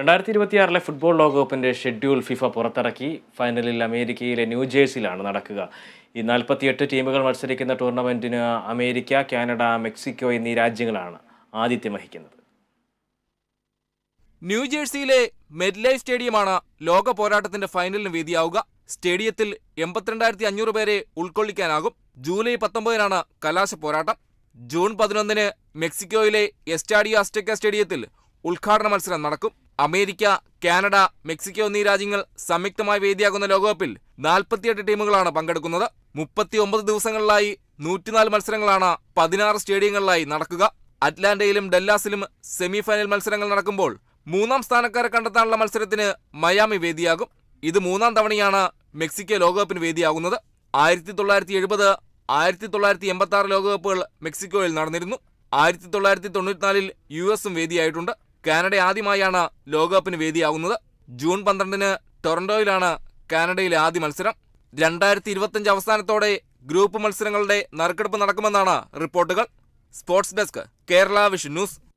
രണ്ടായിരത്തി ഇരുപത്തിയാറിലെ ഫുട്ബോൾ ലോകകപ്പിന്റെ ഷെഡ്യൂൾ ഫിഫ പുറത്തിറക്കി ഫൈനലിൽ അമേരിക്കയിലെ ന്യൂജേഴ്സിയിലാണ് നടക്കുക ഈ നാൽപ്പത്തിയെട്ട് ടീമുകൾ മത്സരിക്കുന്ന ടൂർണമെന്റിന് അമേരിക്ക കാനഡ മെക്സിക്കോ എന്നീ രാജ്യങ്ങളാണ് ആതിഥ്യം വഹിക്കുന്നത് ന്യൂജേഴ്സിയിലെ മെഡ്ലൈ സ്റ്റേഡിയമാണ് ലോക പോരാട്ടത്തിന്റെ ഫൈനലിന് വേദിയാവുക സ്റ്റേഡിയത്തിൽ എൺപത്തിരണ്ടായിരത്തി അഞ്ഞൂറ് പേരെ ഉൾക്കൊള്ളിക്കാനാകും ജൂലൈ പത്തൊമ്പതിനാണ് കലാശ പോരാട്ടം ജൂൺ പതിനൊന്നിന് മെക്സിക്കോയിലെ എസ്റ്റാഡിയോ അസ്റ്റക്ക സ്റ്റേഡിയത്തിൽ ഉദ്ഘാടന മത്സരം നടക്കും അമേരിക്ക കാനഡ മെക്സിക്കോ എന്നീ രാജ്യങ്ങൾ സംയുക്തമായി വേദിയാകുന്ന ലോകകപ്പിൽ നാൽപ്പത്തിയെട്ട് ടീമുകളാണ് പങ്കെടുക്കുന്നത് മുപ്പത്തിയൊമ്പത് ദിവസങ്ങളിലായി നൂറ്റിനാല് മത്സരങ്ങളാണ് പതിനാറ് സ്റ്റേഡിയങ്ങളിലായി നടക്കുക അറ്റ്ലാന്റയിലും ഡെല്ലാസിലും സെമിഫൈനൽ മത്സരങ്ങൾ നടക്കുമ്പോൾ മൂന്നാം സ്ഥാനക്കാരെ കണ്ടെത്താനുള്ള മത്സരത്തിന് മയാമി വേദിയാകും ഇത് മൂന്നാം തവണയാണ് മെക്സിക്കോ ലോകകപ്പിന് വേദിയാകുന്നത് ആയിരത്തി തൊള്ളായിരത്തി എഴുപത് ആയിരത്തി തൊള്ളായിരത്തി എൺപത്തി ആറ് ലോകകപ്പുകൾ മെക്സിക്കോയിൽ നടന്നിരുന്നു ആയിരത്തി തൊള്ളായിരത്തി തൊണ്ണൂറ്റിനാലിൽ യു എസും വേദിയായിട്ടുണ്ട് കാനഡ ആദ്യമായാണ് ലോകകപ്പിന് വേദിയാവുന്നത് ജൂൺ പന്ത്രണ്ടിന് ടൊറന്റോയിലാണ് കാനഡയിലെ ആദ്യ മത്സരം രണ്ടായിരത്തി ഇരുപത്തഞ്ച് അവസാനത്തോടെ ഗ്രൂപ്പ് മത്സരങ്ങളുടെ നറുക്കെടുപ്പ് നടക്കുമെന്നാണ് റിപ്പോർട്ടുകൾ sports desk Kerala Vision news